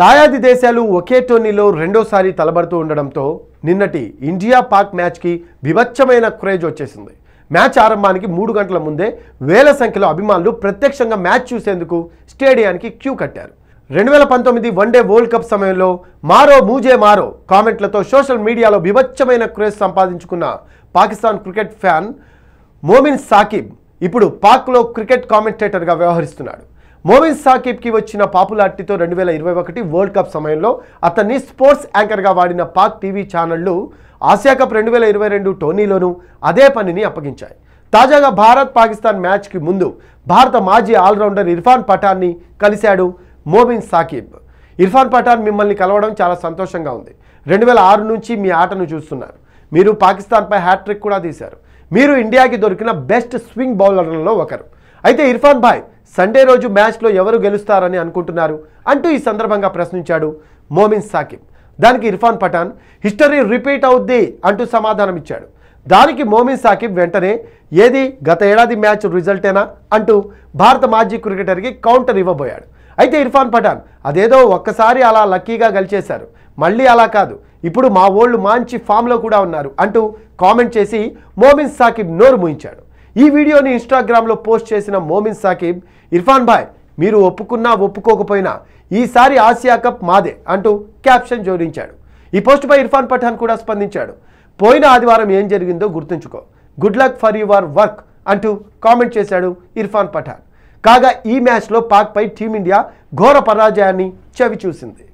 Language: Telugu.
దాయాది దేశాలు ఒకే టోర్నీలో రెండోసారి తలబడుతూ ఉండడంతో నిన్నటి ఇండియా పాక్ మ్యాచ్కి వివచ్చమైన క్రేజ్ వచ్చేసింది మ్యాచ్ ఆరంభానికి మూడు గంటల ముందే వేల సంఖ్యలో అభిమానులు ప్రత్యక్షంగా మ్యాచ్ చూసేందుకు స్టేడియానికి క్యూ కట్టారు రెండు వేల పంతొమ్మిది వన్డే వరల్డ్ కప్ సమయంలో మారో మూజే మారో కామెంట్లతో సోషల్ మీడియాలో వివచ్చమైన క్రేజ్ సంపాదించుకున్న పాకిస్తాన్ క్రికెట్ ఫ్యాన్ మోమిన్ సాకిబ్ ఇప్పుడు పాక్లో క్రికెట్ కామెంటేటర్గా వ్యవహరిస్తున్నాడు సాకిబ్ సాకిబ్కి వచ్చిన పాపులారిటీతో రెండు వేల ఇరవై ఒకటి వరల్డ్ కప్ సమయంలో అతన్ని స్పోర్ట్స్ యాంకర్గా వాడిన పాక్ టీవీ ఛానళ్లు ఆసియా కప్ రెండు వేల ఇరవై రెండు టోర్నీలోనూ అదే పనిని అప్పగించాయి తాజాగా భారత్ పాకిస్తాన్ మ్యాచ్కి ముందు భారత మాజీ ఆల్రౌండర్ ఇర్ఫాన్ పఠాన్ని కలిశాడు మోబిన్ సాకిబ్ ఇర్ఫాన్ పఠాన్ మిమ్మల్ని కలవడం చాలా సంతోషంగా ఉంది రెండు వేల ఆరు నుంచి మీ ఆటను చూస్తున్నారు మీరు పాకిస్తాన్పై హ్యాట్రిక్ కూడా తీశారు మీరు ఇండియాకి దొరికిన బెస్ట్ స్వింగ్ బౌలర్లలో ఒకరు అయితే ఇర్ఫాన్ భాయ్ సండే రోజు మ్యాచ్లో ఎవరు గెలుస్తారని అనుకుంటున్నారు అంటూ ఈ సందర్భంగా ప్రశ్నించాడు మోమిన్ సాకిబ్ దానికి ఇర్ఫాన్ పఠాన్ హిస్టరీ రిపీట్ అవుద్ది అంటూ సమాధానం ఇచ్చాడు దానికి మోమిన్ సాకిబ్ వెంటనే ఏది గత ఏడాది మ్యాచ్ రిజల్టేనా అంటూ భారత మాజీ క్రికెటర్కి కౌంటర్ ఇవ్వబోయాడు అయితే ఇర్ఫాన్ పఠాన్ అదేదో ఒక్కసారి అలా లక్కీగా గెలిచేశారు మళ్ళీ అలా కాదు ఇప్పుడు మా ఓళ్ళు మంచి ఫామ్లో కూడా ఉన్నారు అంటూ కామెంట్ చేసి మోమిన్ సాకిబ్ నోరు ముయించాడు ఈ వీడియోని ఇన్స్టాగ్రామ్లో పోస్ట్ చేసిన మోమిన్ సాకిబ్ ఇర్ఫాన్ భాయ్ మీరు ఒప్పుకున్నా ఒప్పుకోకపోయినా ఈసారి ఆసియా కప్ మాదే అంటూ క్యాప్షన్ జోడించాడు ఈ పోస్టుపై ఇర్ఫాన్ పఠాన్ కూడా స్పందించాడు పోయిన ఆదివారం ఏం జరిగిందో గుర్తుంచుకో good luck for your work అంటూ కామెంట్ చేశాడు ఇర్ఫాన్ పఠాన్ కాగా ఈ మ్యాచ్లో పాక్పై టీమిండియా ఘోర పరాజయాన్ని చవి చూసింది